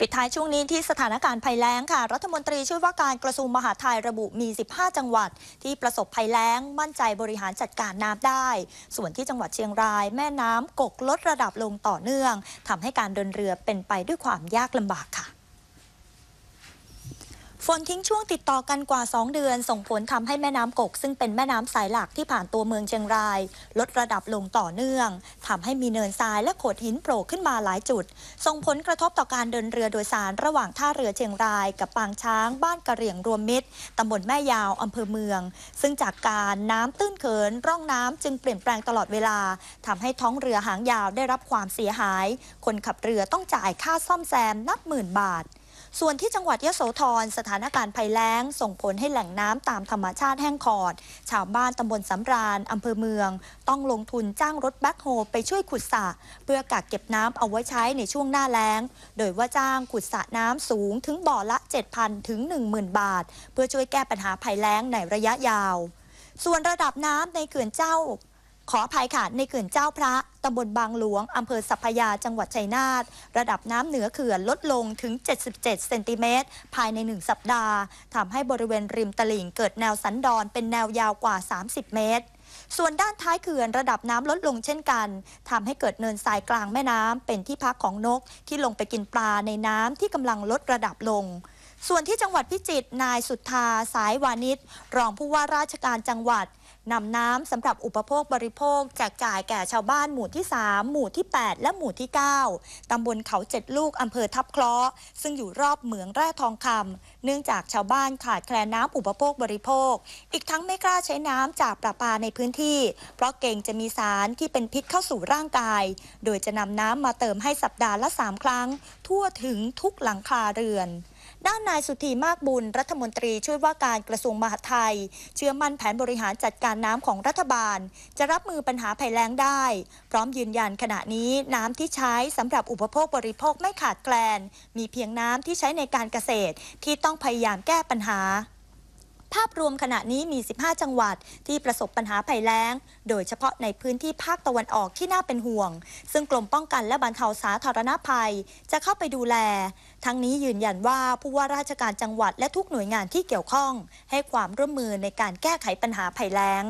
ปิดท้ายช่วงนี้ที่สถานการณ์ภัยแล้งค่ะ รัฐมนตรีช่วยว่าการกระทรวงมหาดไทยระบุมี 15 จังหวัด ที่ประสบภัยแล้งมั่นใจบริหารจัดการน้ำได้ ส่วนที่จังหวัดเชียงรายแม่น้ำกกลดระดับลงต่อเนื่องทำให้การเดินเรือเป็นไปด้วยความยากลำบากค่ะฝนทิ้งช่วงติดต่อกันกว่า 2 เดือน ส่งผลทำให้แม่น้ำกก ซึ่งเป็นแม่น้ำสายหลักที่ผ่านตัวเมืองเชียงราย ลดระดับลงต่อเนื่อง ทำให้มีเนินทรายและโขดหินโผล่ขึ้นมาหลายจุด ส่งผลกระทบต่อการเดินเรือโดยสารระหว่างท่าเรือเชียงราย กับปางช้างบ้านกระเหรี่ยงรวมมิตรตำบลแม่ยาวอำเภอเมือง ซึ่งจากการน้ำตื้นเขินร่องน้ำจึงเปลี่ยนแปลงตลอดเวลา ทำให้ท้องเรือหางยาวได้รับความเสียหาย คนขับเรือต้องจ่ายค่าซ่อมแซมนับหมื่นบาทส่วนที่จังหวัดยโสธรสถานการณ์ภัยแล้งส่งผลให้แหล่งน้ำตามธรรมชาติแห้งขอด ชาวบ้านตำบลสำราญอำเภอเมือง ต้องลงทุนจ้างรถแบ็คโฮไปช่วยขุดสระเพื่อกักเก็บน้ำเอาไว้ใช้ในช่วงหน้าแล้ง โดยว่าจ้างขุดสระน้ำสูงถึงบ่อละ 7,000ถึง10,000 บาท เพื่อช่วยแก้ปัญหาภัยแล้งในระยะยาว ส่วนระดับน้ำในเขื่อนเจ้าขออภัยค่ะในเขื่อนเจ้าพระ ตำบลบางหลวง อำเภอสัพพยาจังหวัดชัยนาทระดับน้ำเหนือเขื่อนลดลงถึง 77 เซนติเมตร ภายใน 1 สัปดาห์ทำให้บริเวณริมตลิ่ง เกิดแนวสันดอนเป็นแนวยาวกว่า 30 เมตร ส่วนด้านท้ายเขื่อน ระดับน้ำลดลงเช่นกัน ทำให้เกิดเนินทรายกลางแม่น้ำเป็นที่พักของนก ที่ลงไปกินปลาในน้ำที่กำลังลดระดับลงส่วนที่จังหวัดพิจิตร นายสุทธา สายวานิชรองผู้ว่าราชการจังหวัดนำน้ำสำหรับอุปโภคบริโภคแจกจ่ายแก่ชาวบ้านหมู่ที่ 3 หมู่ที่ 8 และหมู่ที่ 9 ตำบลเขาเจ็ดลูกอำเภอทับคล้อซึ่งอยู่รอบเหมืองแร่ทองคำเนื่องจากชาวบ้านขาดแคลนน้ำอุปโภคบริโภค อีกทั้งไม่กล้าใช้น้ำจากประปาในพื้นที่ เพราะเกรงจะมีสารที่เป็นพิษเข้าสู่ร่างกาย โดยจะนำน้ำมาเติมให้สัปดาห์ละ 3 ครั้ง ทั่วถึงทุกหลังคาเรือนด้านนายสุธีมากบุญ รัฐมนตรีช่วยว่าการกระทรวงมหาดไทย เชื่อมั่นแผนบริหารจัดการน้ำของรัฐบาล จะรับมือปัญหาภัยแล้งได้ พร้อมยืนยันขณะนี้น้ำที่ใช้สำหรับอุปโภคบริโภคไม่ขาดแคลน มีเพียงน้ำที่ใช้ในการเกษตร ที่ต้องพยายามแก้ปัญหาภาพรวมขณะนี้มี 15 จังหวัดที่ประสบปัญหาภัยแล้ง โดยเฉพาะในพื้นที่ภาคตะวันออกที่น่าเป็นห่วง ซึ่งกรมป้องกันและบรรเทาสาธารณภัยจะเข้าไปดูแล ทั้งนี้ยืนยันว่าผู้ว่าราชการจังหวัดและทุกหน่วยงานที่เกี่ยวข้อง ให้ความร่วมมือในการแก้ไขปัญหาภัยแล้ง